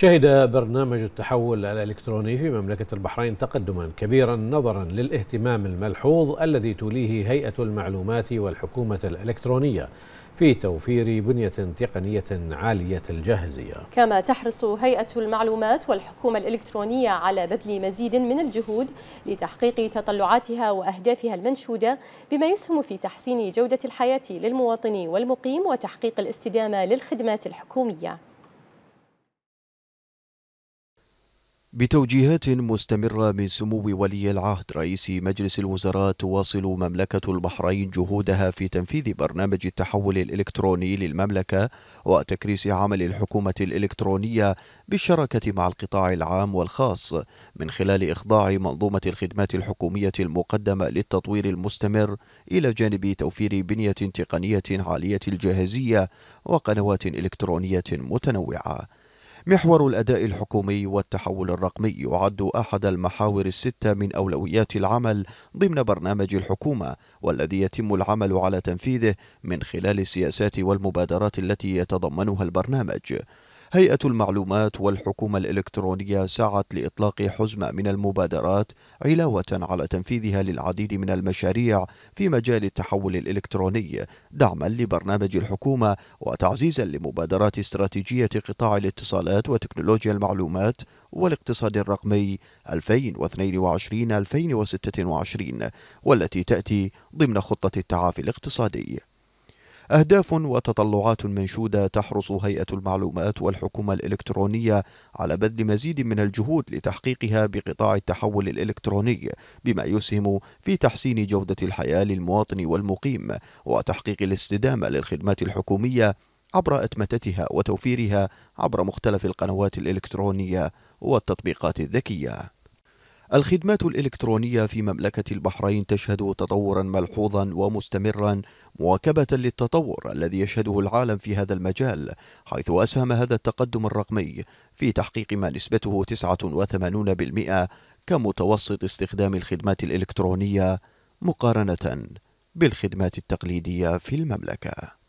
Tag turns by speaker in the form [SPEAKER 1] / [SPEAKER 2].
[SPEAKER 1] شهد برنامج التحول الإلكتروني في مملكة البحرين تقدما كبيرا نظرا للاهتمام الملحوظ الذي توليه هيئة المعلومات والحكومة الإلكترونية في توفير بنية تقنية عالية الجاهزية
[SPEAKER 2] كما تحرص هيئة المعلومات والحكومة الإلكترونية على بذل مزيد من الجهود لتحقيق تطلعاتها وأهدافها المنشودة بما يسهم في تحسين جودة الحياة للمواطن والمقيم وتحقيق الاستدامة للخدمات الحكومية
[SPEAKER 3] بتوجيهات مستمرة من سمو ولي العهد رئيس مجلس الوزراء تواصل مملكة البحرين جهودها في تنفيذ برنامج التحول الإلكتروني للمملكة وتكريس عمل الحكومة الإلكترونية بالشراكة مع القطاع العام والخاص من خلال إخضاع منظومة الخدمات الحكومية المقدمة للتطوير المستمر إلى جانب توفير بنية تقنية عالية الجاهزية وقنوات إلكترونية متنوعة محور الأداء الحكومي والتحول الرقمي يعد أحد المحاور الستة من أولويات العمل ضمن برنامج الحكومة والذي يتم العمل على تنفيذه من خلال السياسات والمبادرات التي يتضمنها البرنامج هيئة المعلومات والحكومة الإلكترونية سعت لإطلاق حزمة من المبادرات علاوة على تنفيذها للعديد من المشاريع في مجال التحول الإلكتروني دعما لبرنامج الحكومة وتعزيزا لمبادرات استراتيجية قطاع الاتصالات وتكنولوجيا المعلومات والاقتصاد الرقمي 2022-2026 والتي تأتي ضمن خطة التعافي الاقتصادي أهداف وتطلعات منشودة تحرص هيئة المعلومات والحكومة الإلكترونية على بذل مزيد من الجهود لتحقيقها بقطاع التحول الإلكتروني بما يسهم في تحسين جودة الحياة للمواطن والمقيم وتحقيق الاستدامة للخدمات الحكومية عبر أتمتتها وتوفيرها عبر مختلف القنوات الإلكترونية والتطبيقات الذكية الخدمات الإلكترونية في مملكة البحرين تشهد تطورا ملحوظا ومستمرا مواكبة للتطور الذي يشهده العالم في هذا المجال حيث أسهم هذا التقدم الرقمي في تحقيق ما نسبته 89% كمتوسط استخدام الخدمات الإلكترونية مقارنة بالخدمات التقليدية في المملكة